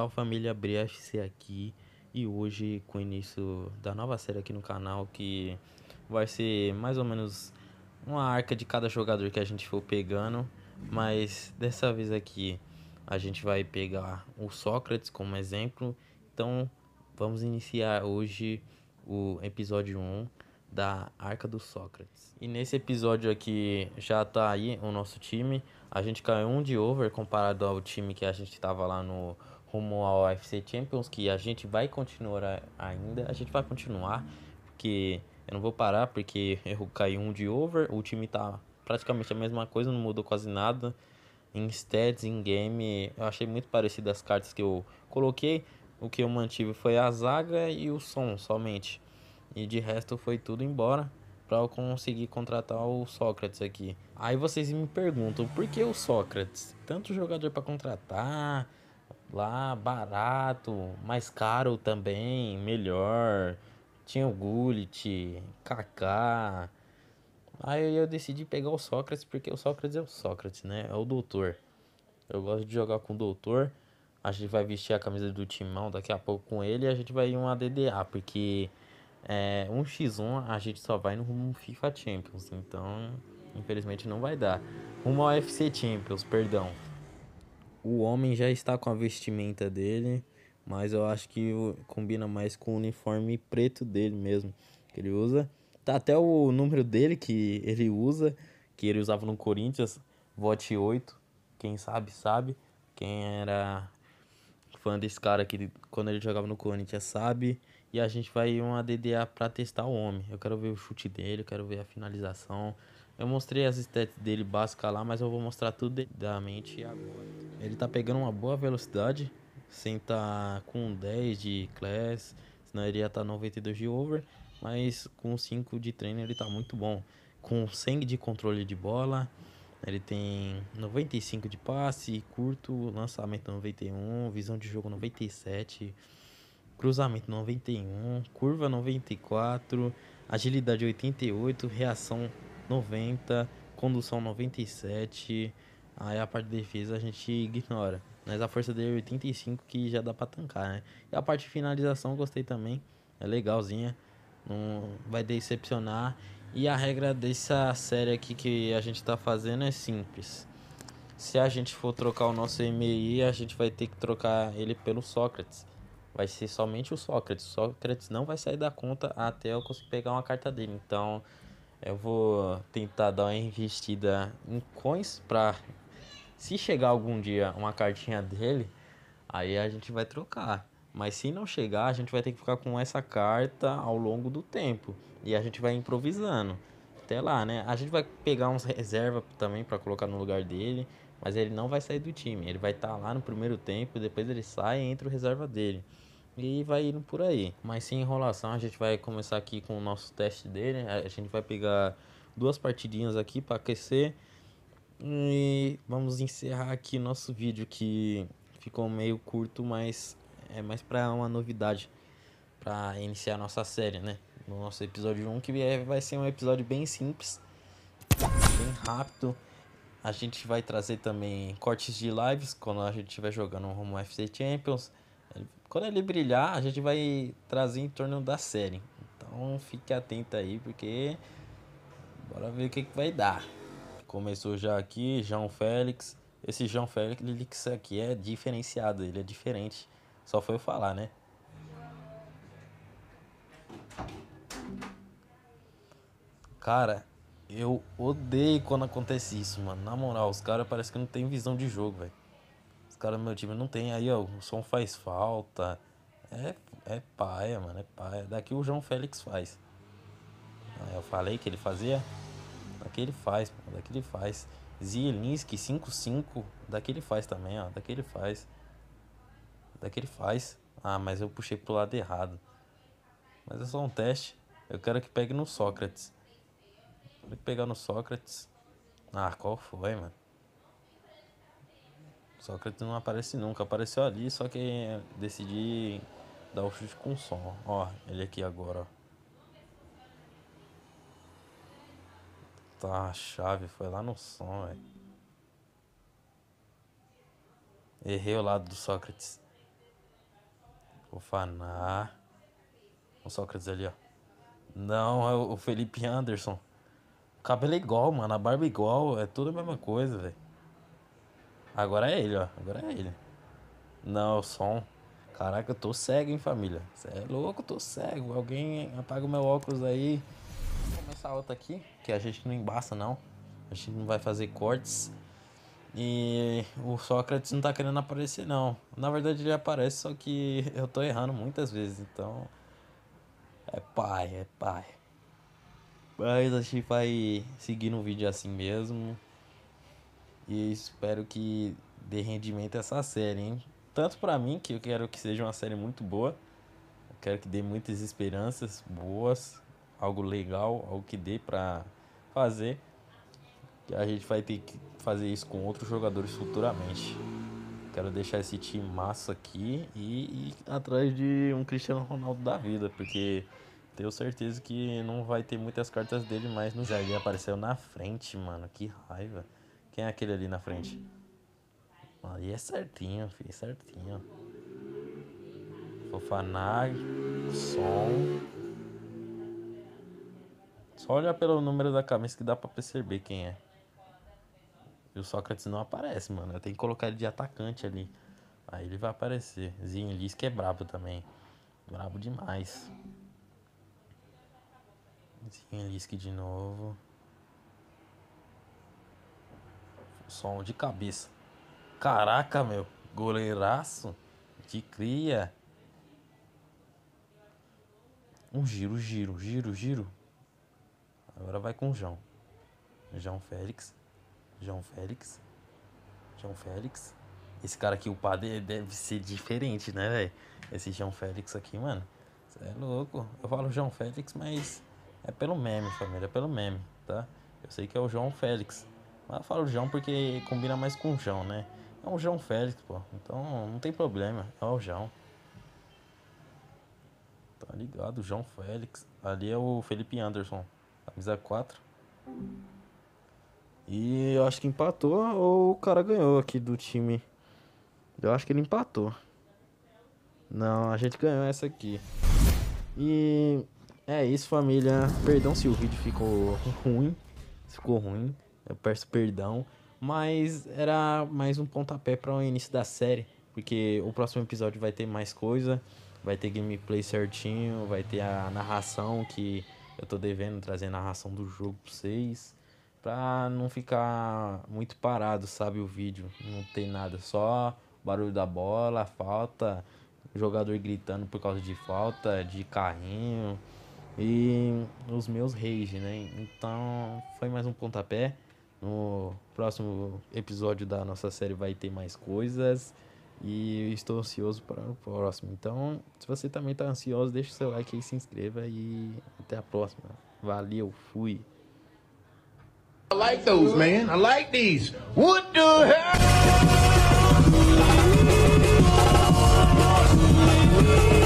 Salve família Breast aqui e hoje com o início da nova série aqui no canal que vai ser mais ou menos uma arca de cada jogador que a gente for pegando, mas dessa vez aqui a gente vai pegar o Sócrates como exemplo. Então vamos iniciar hoje o episódio 1 da Arca do Sócrates. E nesse episódio aqui já tá aí o nosso time. A gente caiu um de over comparado ao time que a gente tava lá no rumo ao UFC Champions, que a gente vai continuar ainda, a gente vai continuar, porque eu não vou parar, porque eu caí um de over, o time tá praticamente a mesma coisa, não mudou quase nada. Em stats, em game, eu achei muito parecido as cartas que eu coloquei. O que eu mantive foi a zaga e o som somente. E de resto foi tudo embora para eu conseguir contratar o Sócrates aqui. Aí vocês me perguntam, por que o Sócrates? Tanto jogador para contratar, lá barato, mais caro também, melhor. Tinha o Gullit, Kaká. Aí eu decidi pegar o Sócrates, porque o Sócrates é o Sócrates, né? É o doutor. Eu gosto de jogar com o doutor. A gente vai vestir a camisa do Timão daqui a pouco com ele e a gente vai ir um adda porque é, um x1 a gente só vai no rumo FIFA Champions, então infelizmente não vai dar. Rumo ao FC Champions, perdão o homem já está com a vestimenta dele, mas eu acho que combina mais com o uniforme preto dele mesmo que ele usa. Tá até o número dele que ele usa, que ele usava no Corinthians, vote 8. Quem sabe, sabe. Quem era fã desse cara aqui quando ele jogava no Corinthians sabe. E a gente vai uma DDA pra testar o homem. Eu quero ver o chute dele, eu quero ver a finalização. Eu mostrei as estéticas dele básicas lá, mas eu vou mostrar tudo da mente agora. Ele tá pegando uma boa velocidade, sem tá com 10 de class, senão ele ia estar tá 92 de over, mas com 5 de treino ele tá muito bom. Com 100 de controle de bola, ele tem 95 de passe, curto, lançamento 91, visão de jogo 97, cruzamento 91, curva 94, agilidade 88, reação 90, condução 97, Aí a parte de defesa a gente ignora. Mas a força dele é 85 que já dá pra tancar, né? E a parte de finalização gostei também. É legalzinha. Não vai decepcionar. E a regra dessa série aqui que a gente tá fazendo é simples. Se a gente for trocar o nosso MI, a gente vai ter que trocar ele pelo Sócrates. Vai ser somente o Sócrates. O Sócrates não vai sair da conta até eu conseguir pegar uma carta dele. Então eu vou tentar dar uma investida em coins para se chegar algum dia uma cartinha dele, aí a gente vai trocar. Mas se não chegar, a gente vai ter que ficar com essa carta ao longo do tempo. E a gente vai improvisando. Até lá, né? A gente vai pegar uns reserva também para colocar no lugar dele. Mas ele não vai sair do time. Ele vai estar tá lá no primeiro tempo. Depois ele sai e entra o reserva dele. E vai indo por aí. Mas sem enrolação, a gente vai começar aqui com o nosso teste dele. A gente vai pegar duas partidinhas aqui para aquecer e vamos encerrar aqui nosso vídeo que ficou meio curto, mas é mais para uma novidade para iniciar nossa série, né? No nosso episódio 1, que é, vai ser um episódio bem simples, bem rápido. A gente vai trazer também cortes de lives quando a gente estiver jogando rumo FC Champions. Quando ele brilhar, a gente vai trazer em torno da série. Então fique atento aí, porque bora ver o que, que vai dar. Começou já aqui, João Félix. Esse João Félix aqui é diferenciado, ele é diferente. Só foi eu falar, né? Cara, eu odeio quando acontece isso, mano. Na moral, os caras parecem que não tem visão de jogo, velho. Os caras do meu time não tem. Aí, ó, o som faz falta. É, é paia, mano, é paia. Daqui o João Félix faz. Eu falei que ele fazia daquele faz, daquele faz. Zielinski, 55, daquele faz também, ó, daquele faz. Daquele faz. Ah, mas eu puxei pro lado errado. Mas é só um teste. Eu quero que pegue no Sócrates. Quero que pegar no Sócrates. Ah, qual foi, mano? Sócrates não aparece nunca. Apareceu ali, só que decidi dar o chute com som. Ó, ele aqui agora, ó. Tá, a chave foi lá no som, velho. Errei o lado do Sócrates. o Faná. O Sócrates ali, ó. Não, é o Felipe Anderson. O cabelo é igual, mano. A barba é igual. É tudo a mesma coisa, velho. Agora é ele, ó. Agora é ele. Não, é o som. Caraca, eu tô cego, hein, família. Você é louco, eu tô cego. Alguém apaga o meu óculos aí começar outra aqui, que a gente não embaça não. A gente não vai fazer cortes. E o Sócrates não tá querendo aparecer não. Na verdade ele aparece, só que eu tô errando muitas vezes, então é pai, é pai. Mas a gente vai seguir no vídeo assim mesmo. E espero que dê rendimento essa série, hein? Tanto para mim, que eu quero que seja uma série muito boa. Eu quero que dê muitas esperanças boas algo legal, algo que dê para fazer. Que a gente vai ter que fazer isso com outros jogadores futuramente. Quero deixar esse time massa aqui e, e atrás de um Cristiano Ronaldo da vida, porque tenho certeza que não vai ter muitas cartas dele mais no Jardim. Apareceu na frente, mano. Que raiva. Quem é aquele ali na frente? Ali é certinho, filho, certinho. Fofanag, som. Olha pelo número da camisa que dá pra perceber quem é. E o Sócrates não aparece, mano. Tem que colocar ele de atacante ali. Aí ele vai aparecer. Zinho Liz que é brabo também. Brabo demais. Zinho Liz que de novo. Som de cabeça. Caraca, meu. Goleiraço de cria. Um giro, giro, giro, giro. Agora vai com João. João Félix. João Félix. João Félix. Esse cara aqui, o padre, deve ser diferente, né, velho? Esse João Félix aqui, mano. Você é louco. Eu falo João Félix, mas é pelo meme, família. É pelo meme, tá? Eu sei que é o João Félix. Mas eu falo João porque combina mais com o João, né? É o João Félix, pô. Então não tem problema. É o João. Tá ligado, João Félix. Ali é o Felipe Anderson. Camisa 4. E eu acho que empatou ou o cara ganhou aqui do time. Eu acho que ele empatou. Não, a gente ganhou essa aqui. E é isso, família. Perdão se o vídeo ficou ruim. Ficou ruim. Eu peço perdão. Mas era mais um pontapé para o início da série. Porque o próximo episódio vai ter mais coisa. Vai ter gameplay certinho. Vai ter a narração que eu tô devendo trazer a narração do jogo pra vocês. Pra não ficar muito parado, sabe? O vídeo. Não tem nada. Só barulho da bola, falta, jogador gritando por causa de falta, de carrinho. E os meus rage, né? Então foi mais um pontapé. No próximo episódio da nossa série vai ter mais coisas. E estou ansioso para o próximo. Então, se você também está ansioso, deixa o seu like aí, se inscreva e até a próxima. Valeu, fui. I like those, man. I like these. What the hell?